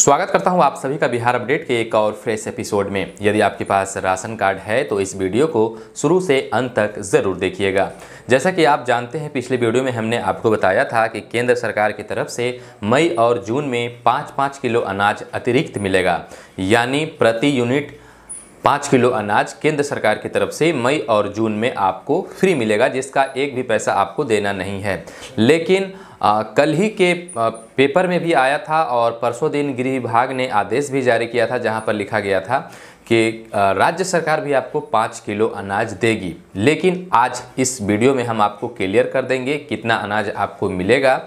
स्वागत करता हूं आप सभी का बिहार अपडेट के एक और फ्रेश एपिसोड में यदि आपके पास राशन कार्ड है तो इस वीडियो को शुरू से अंत तक ज़रूर देखिएगा जैसा कि आप जानते हैं पिछले वीडियो में हमने आपको बताया था कि केंद्र सरकार की तरफ से मई और जून में पाँच पाँच किलो अनाज अतिरिक्त मिलेगा यानी प्रति यूनिट पाँच किलो अनाज केंद्र सरकार की तरफ से मई और जून में आपको फ्री मिलेगा जिसका एक भी पैसा आपको देना नहीं है लेकिन आ, कल ही के पेपर में भी आया था और परसों दिन गृह विभाग ने आदेश भी जारी किया था जहां पर लिखा गया था कि राज्य सरकार भी आपको पाँच किलो अनाज देगी लेकिन आज इस वीडियो में हम आपको क्लियर कर देंगे कितना अनाज आपको मिलेगा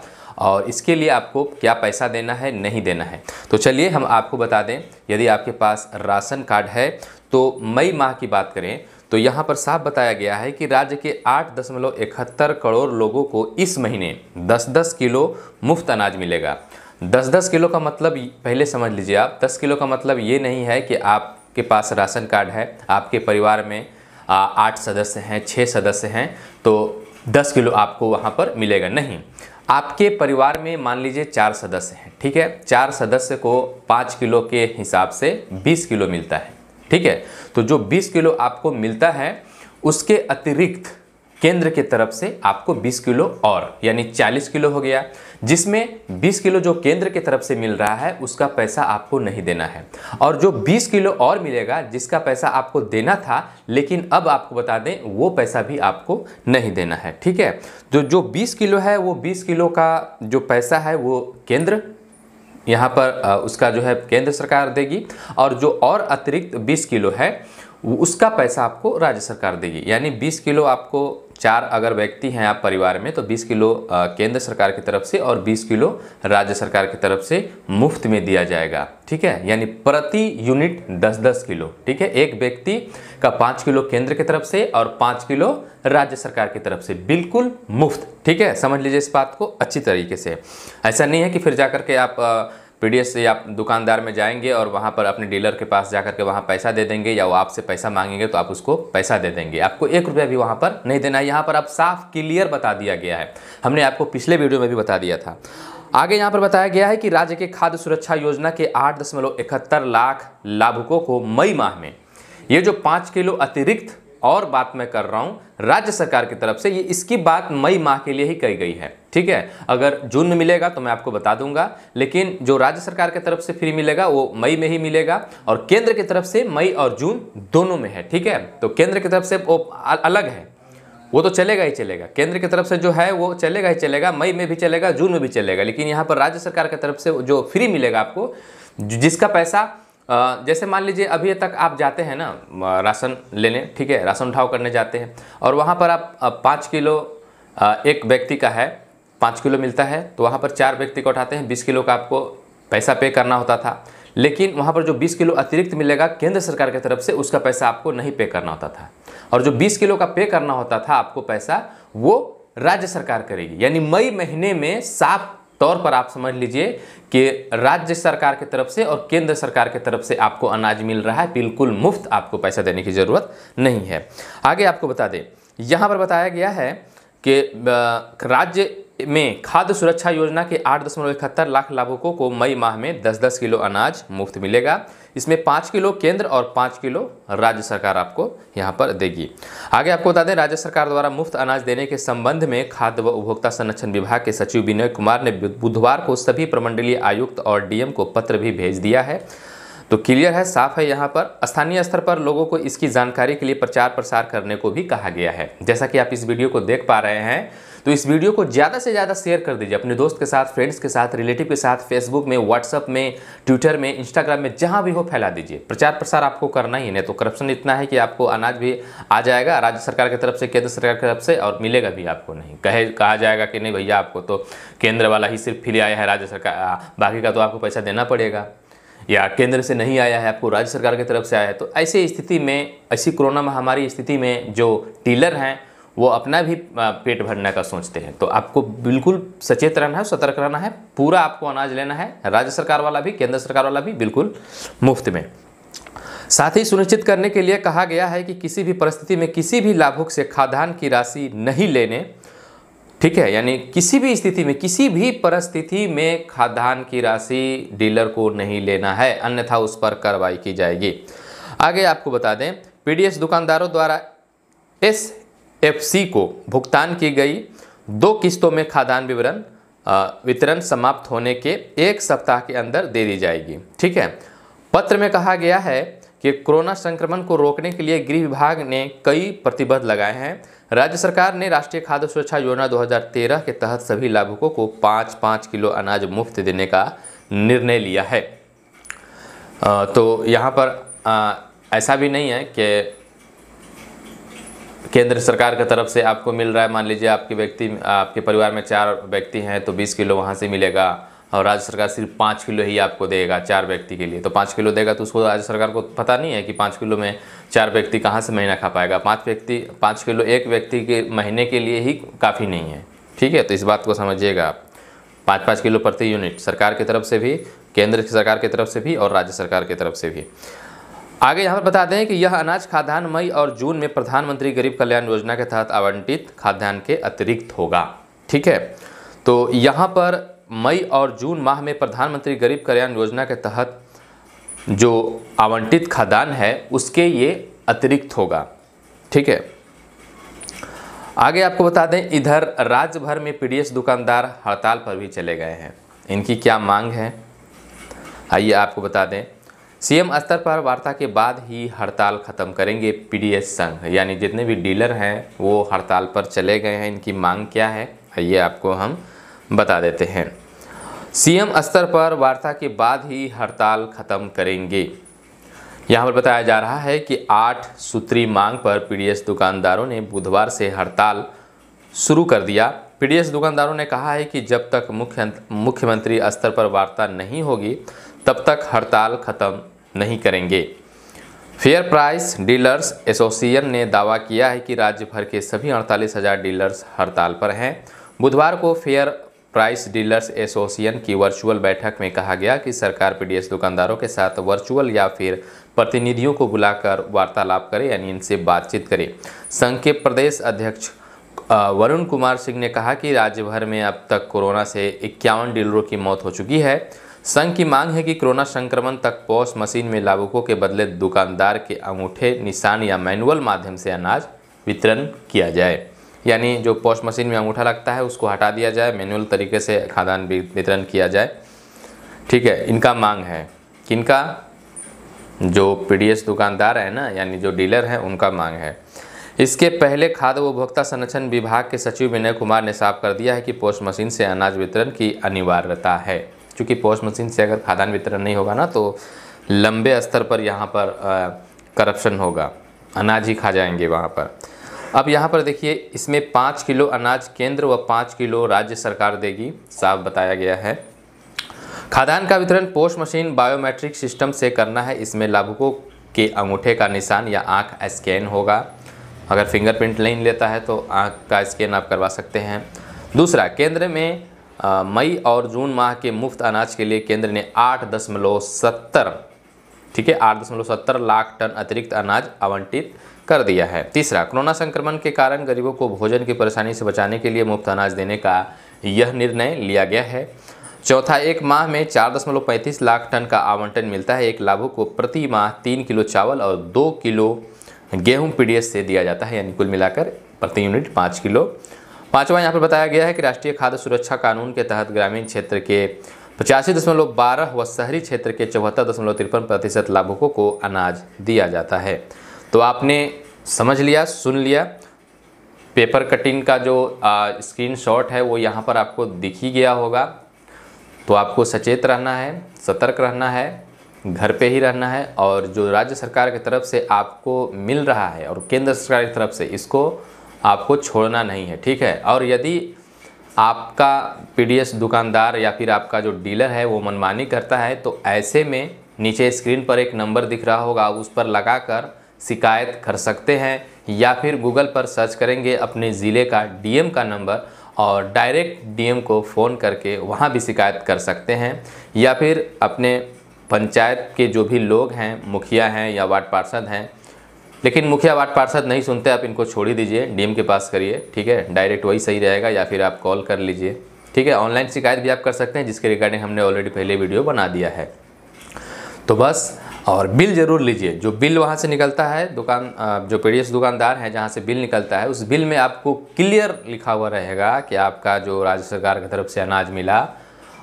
और इसके लिए आपको क्या पैसा देना है नहीं देना है तो चलिए हम आपको बता दें यदि आपके पास राशन कार्ड है तो मई माह की बात करें तो यहाँ पर साफ बताया गया है कि राज्य के आठ दशमलव इकहत्तर करोड़ लोगों को इस महीने दस दस किलो मुफ्त अनाज मिलेगा दस दस किलो का मतलब पहले समझ लीजिए आप दस किलो का मतलब ये नहीं है कि आपके पास राशन कार्ड है आपके परिवार में आठ सदस्य हैं छः सदस्य हैं तो दस किलो आपको वहाँ पर मिलेगा नहीं आपके परिवार में मान लीजिए चार सदस्य हैं ठीक है चार सदस्य को पाँच किलो के हिसाब से बीस किलो मिलता है ठीक है तो जो 20 किलो आपको मिलता है उसके अतिरिक्त केंद्र के तरफ से आपको 20 किलो और यानी 40 किलो हो गया जिसमें 20 किलो जो केंद्र के तरफ से मिल रहा है उसका पैसा आपको नहीं देना है और जो 20 किलो और मिलेगा जिसका पैसा आपको देना था लेकिन अब आपको बता दें वो पैसा भी आपको नहीं देना है ठीक है तो जो जो 20 किलो है वो 20 किलो का जो पैसा है वो केंद्र यहाँ पर उसका जो है केंद्र सरकार देगी और जो और अतिरिक्त 20 किलो है उसका पैसा आपको राज्य सरकार देगी यानी बीस किलो आपको चार अगर व्यक्ति हैं आप परिवार में तो 20 किलो केंद्र सरकार की तरफ से और 20 किलो राज्य सरकार की तरफ से मुफ्त में दिया जाएगा ठीक है यानी प्रति यूनिट 10-10 किलो ठीक है एक व्यक्ति का 5 किलो केंद्र की तरफ से और 5 किलो राज्य सरकार की तरफ से बिल्कुल मुफ्त ठीक है समझ लीजिए इस बात को अच्छी तरीके से ऐसा नहीं है कि फिर जा के आप पी से आप दुकानदार में जाएंगे और वहाँ पर अपने डीलर के पास जाकर के वहाँ पैसा दे देंगे या वो आपसे पैसा मांगेंगे तो आप उसको पैसा दे देंगे आपको एक रुपया भी वहाँ पर नहीं देना है यहाँ पर आप साफ क्लियर बता दिया गया है हमने आपको पिछले वीडियो में भी बता दिया था आगे यहाँ पर बताया गया है कि राज्य के खाद्य सुरक्षा योजना के आठ दशमलव इकहत्तर लाख लाभुकों को मई माह में ये जो पाँच किलो अतिरिक्त और बात मैं कर रहा हूँ राज्य सरकार की तरफ से ये इसकी बात मई माह के लिए ही कही गई है ठीक है अगर जून में मिलेगा तो मैं आपको बता दूंगा लेकिन जो राज्य सरकार की तरफ से फ्री मिलेगा वो मई में ही मिलेगा और केंद्र की तरफ से मई और जून दोनों में है ठीक है तो केंद्र की तरफ से वो अलग है वो तो चलेगा ही चलेगा केंद्र की तरफ से जो है वो चलेगा ही चलेगा मई में भी चलेगा जून में भी चलेगा लेकिन यहाँ पर राज्य सरकार की तरफ से जो फ्री मिलेगा आपको जिसका पैसा जैसे मान लीजिए अभी तक आप जाते हैं ना राशन लेने ठीक है राशन उठाव करने जाते हैं और वहाँ पर आप पाँच किलो एक व्यक्ति का है पाँच किलो मिलता है तो वहाँ पर चार व्यक्ति को उठाते हैं बीस किलो का आपको पैसा पे करना होता था लेकिन वहाँ पर जो 20 किलो अतिरिक्त मिलेगा केंद्र सरकार की के तरफ से उसका पैसा आपको नहीं पे करना होता था और जो 20 किलो का पे करना होता था आपको पैसा वो राज्य सरकार करेगी यानी मई महीने में साफ तौर पर आप समझ लीजिए कि राज्य सरकार की तरफ से और केंद्र सरकार की तरफ से आपको अनाज मिल रहा है बिल्कुल मुफ्त आपको पैसा देने की ज़रूरत नहीं है आगे आपको बता दें यहाँ पर बताया गया है कि राज्य में खाद्य सुरक्षा योजना के आठ दशमलव इकहत्तर लाख लाभुकों को मई माह में दस दस किलो अनाज मुफ्त मिलेगा इसमें पाँच किलो केंद्र और पाँच किलो राज्य सरकार आपको यहाँ पर देगी आगे आपको बता दें राज्य सरकार द्वारा मुफ्त अनाज देने के संबंध में खाद्य व उपभोक्ता संरक्षण विभाग के सचिव विनय कुमार ने बुधवार को सभी प्रमंडलीय आयुक्त और डीएम को पत्र भी भेज दिया है तो क्लियर है साफ है यहाँ पर स्थानीय स्तर पर लोगों को इसकी जानकारी के लिए प्रचार प्रसार करने को भी कहा गया है जैसा कि आप इस वीडियो को देख पा रहे हैं तो इस वीडियो को ज़्यादा से ज़्यादा शेयर कर दीजिए अपने दोस्त के साथ फ्रेंड्स के साथ रिलेटिव के साथ फेसबुक में व्हाट्सअप में ट्विटर में इंस्टाग्राम में जहाँ भी हो फैला दीजिए प्रचार प्रसार आपको करना ही नहीं तो करप्शन इतना है कि आपको अनाज भी आ जाएगा राज्य सरकार की तरफ से केंद्र सरकार की तरफ से और मिलेगा भी आपको नहीं कहे कहा जाएगा कि नहीं भैया आपको तो केंद्र वाला ही सिर्फ फ्री आया है राज्य सरकार बाकी का तो आपको पैसा देना पड़ेगा या केंद्र से नहीं आया है आपको राज्य सरकार की तरफ से आया है तो ऐसी स्थिति में ऐसी कोरोना महामारी स्थिति में जो टीलर हैं वो अपना भी पेट भरने का सोचते हैं तो आपको बिल्कुल सचेत रहना है सतर्क रहना है पूरा आपको अनाज लेना है राज्य सरकार वाला भी केंद्र सरकार वाला भी बिल्कुल मुफ्त में साथ ही सुनिश्चित करने के लिए कहा गया है कि किसी भी परिस्थिति में किसी भी लाभुक से खाद्यान्न की राशि नहीं लेने ठीक है यानी किसी भी स्थिति में किसी भी परिस्थिति में खाद्यान्न की राशि डीलर को नहीं लेना है अन्यथा उस पर कार्रवाई की जाएगी आगे आपको बता दें पीडीएस दुकानदारों द्वारा एस एफसी को भुगतान की गई दो किस्तों में खाद्यान्न विवरण वितरण समाप्त होने के एक सप्ताह के अंदर दे दी जाएगी ठीक है पत्र में कहा गया है कि कोरोना संक्रमण को रोकने के लिए गृह विभाग ने कई प्रतिबंध लगाए हैं राज्य सरकार ने राष्ट्रीय खाद्य सुरक्षा योजना 2013 के तहत सभी लाभुकों को पाँच पाँच किलो अनाज मुफ्त देने का निर्णय लिया है तो यहाँ पर ऐसा भी नहीं है कि केंद्र सरकार की तरफ से आपको मिल रहा है मान लीजिए आपके व्यक्ति आपके परिवार में चार व्यक्ति हैं तो बीस किलो वहाँ से मिलेगा और राज्य सरकार सिर्फ पाँच किलो ही आपको देगा चार व्यक्ति के लिए तो पाँच किलो देगा तो उसको राज्य सरकार को पता नहीं है कि पाँच किलो में चार व्यक्ति कहाँ से महीना खा पाएगा पाँच व्यक्ति पाँच किलो एक व्यक्ति के महीने के लिए ही काफ़ी नहीं है ठीक है तो इस बात को समझिएगा आप पाँच पाँच किलो प्रति यूनिट सरकार की तरफ से भी केंद्र सरकार की तरफ से भी और राज्य सरकार की तरफ से भी आगे यहाँ पर बता दें कि यह अनाज खाद्यान्न मई और जून में प्रधानमंत्री गरीब कल्याण योजना के तहत आवंटित खाद्यान्न के अतिरिक्त होगा ठीक है तो यहाँ पर मई और जून माह में प्रधानमंत्री गरीब कल्याण योजना के तहत जो आवंटित खाद्यान्न है उसके ये अतिरिक्त होगा ठीक है आगे आपको बता दें इधर राज्य भर में पी दुकानदार हड़ताल पर भी चले गए हैं इनकी क्या मांग है आइए आपको बता दें सीएम स्तर पर वार्ता के बाद ही हड़ताल खत्म करेंगे पीडीएस संघ यानी जितने भी डीलर हैं वो हड़ताल पर चले गए हैं इनकी मांग क्या है ये आपको हम बता देते हैं सीएम स्तर पर वार्ता के बाद ही हड़ताल खत्म करेंगे यहाँ पर बताया जा रहा है कि आठ सूत्री मांग पर पीडीएस दुकानदारों ने बुधवार से हड़ताल शुरू कर दिया पीडीएस दुकानदारों ने कहा है कि जब तक मुख्य मुख्यमंत्री स्तर पर वार्ता नहीं होगी तब तक हड़ताल खत्म नहीं करेंगे फेयर प्राइस डीलर्स एसोसिएशन ने दावा किया है कि राज्य भर के सभी अड़तालीस हज़ार डीलर्स हड़ताल पर हैं बुधवार को फेयर प्राइस डीलर्स एसोसिएशन की वर्चुअल बैठक में कहा गया कि सरकार पीडीएस दुकानदारों के साथ वर्चुअल या फिर प्रतिनिधियों को बुलाकर वार्तालाप करे यानी इनसे बातचीत करे संघ के प्रदेश अध्यक्ष वरुण कुमार सिंह ने कहा कि राज्य भर में अब तक कोरोना से इक्यावन डीलरों की मौत हो चुकी है संघ की मांग है कि कोरोना संक्रमण तक पॉस मशीन में लाभुकों के बदले दुकानदार के अंगूठे निशान या मैनुअल माध्यम से अनाज वितरण किया जाए यानी जो पॉस मशीन में अंगूठा लगता है उसको हटा दिया जाए मैनुअल तरीके से खादान वितरण किया जाए ठीक है इनका मांग है किनका जो पीडीएस दुकानदार है ना यानी जो डीलर हैं उनका मांग है इसके पहले खाद्य उपभोक्ता संरक्षण विभाग के सचिव विनय कुमार ने साफ कर दिया है कि पोस्ट मशीन से अनाज वितरण की अनिवार्यता है चूँकि पोस्ट मशीन से अगर खादान वितरण नहीं होगा ना तो लंबे स्तर पर यहाँ पर करप्शन होगा अनाज ही खा जाएंगे वहाँ पर अब यहाँ पर देखिए इसमें पाँच किलो अनाज केंद्र व पाँच किलो राज्य सरकार देगी साफ बताया गया है खादान का वितरण पोस्ट मशीन बायोमेट्रिक सिस्टम से करना है इसमें लाभुकों के अंगूठे का निशान या आँख स्कैन होगा अगर फिंगरप्रिंट नहीं लेता है तो आँख का स्कैन आप करवा सकते हैं दूसरा केंद्र में मई और जून माह के मुफ्त अनाज के लिए केंद्र ने आठ दशमलव सत्तर ठीक है आठ दशमलव सत्तर लाख टन अतिरिक्त अनाज आवंटित कर दिया है तीसरा कोरोना संक्रमण के कारण गरीबों को भोजन की परेशानी से बचाने के लिए मुफ्त अनाज देने का यह निर्णय लिया गया है चौथा एक माह में चार दशमलव पैंतीस लाख टन का आवंटन मिलता है एक लाभों को प्रति माह तीन किलो चावल और दो किलो गेहूं पीडीएस से दिया जाता है यानी कुल मिलाकर प्रति यूनिट पाँच किलो पांचवा यहाँ पर बताया गया है कि राष्ट्रीय खाद्य सुरक्षा कानून के तहत ग्रामीण क्षेत्र के पचासी दशमलव बारह व शहरी क्षेत्र के चौहत्तर दशमलव तिरपन प्रतिशत लाभुकों को अनाज दिया जाता है तो आपने समझ लिया सुन लिया पेपर कटिंग का जो स्क्रीन शॉट है वो यहाँ पर आपको दिख ही गया होगा तो आपको सचेत रहना है सतर्क रहना है घर पे ही रहना है और जो राज्य सरकार की तरफ से आपको मिल रहा है और केंद्र सरकार की तरफ से इसको आपको छोड़ना नहीं है ठीक है और यदि आपका पी दुकानदार या फिर आपका जो डीलर है वो मनमानी करता है तो ऐसे में नीचे स्क्रीन पर एक नंबर दिख रहा होगा उस पर लगाकर शिकायत कर सकते हैं या फिर गूगल पर सर्च करेंगे अपने ज़िले का डीएम का नंबर और डायरेक्ट डीएम को फ़ोन करके वहाँ भी शिकायत कर सकते हैं या फिर अपने पंचायत के जो भी लोग हैं मुखिया हैं या वार्ड पार्षद हैं लेकिन मुखिया वार्ड पार्षद नहीं सुनते आप इनको छोड़ ही दीजिए डीएम के पास करिए ठीक है डायरेक्ट वही सही रहेगा या फिर आप कॉल कर लीजिए ठीक है ऑनलाइन शिकायत भी आप कर सकते हैं जिसके रिगार्डिंग हमने ऑलरेडी पहले वीडियो बना दिया है तो बस और बिल ज़रूर लीजिए जो बिल वहाँ से निकलता है दुकान जो पी दुकानदार हैं जहाँ से बिल निकलता है उस बिल में आपको क्लियर लिखा हुआ रहेगा कि आपका जो राज्य सरकार की तरफ से अनाज मिला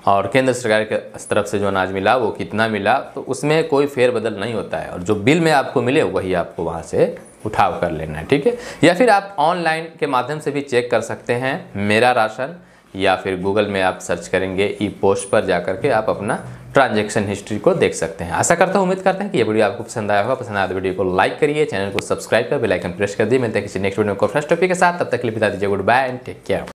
और केंद्र सरकार के तरफ से जो अनाज मिला वो कितना मिला तो उसमें कोई फेरबदल नहीं होता है और जो बिल में आपको मिले वही आपको वहाँ से उठाव कर लेना है ठीक है या फिर आप ऑनलाइन के माध्यम से भी चेक कर सकते हैं मेरा राशन या फिर गूगल में आप सर्च करेंगे ई पोस्ट पर जा करके आप अपना ट्रांजैक्शन हिस्ट्री को देख सकते हैं आशा करता हूँ उम्मीद करते हैं कि ये वीडियो आपको पसंद आया होगा पसंद आया तो वीडियो को लाइक करिए चैनल को सब्सक्राइब कर बेल आइकन प्रेस कर दिए मिलते हैं किसी नेक्स्ट वीडियो को फर्स्ट टॉपिक के साथ तब तक के लिए बता दीजिए good bye and take care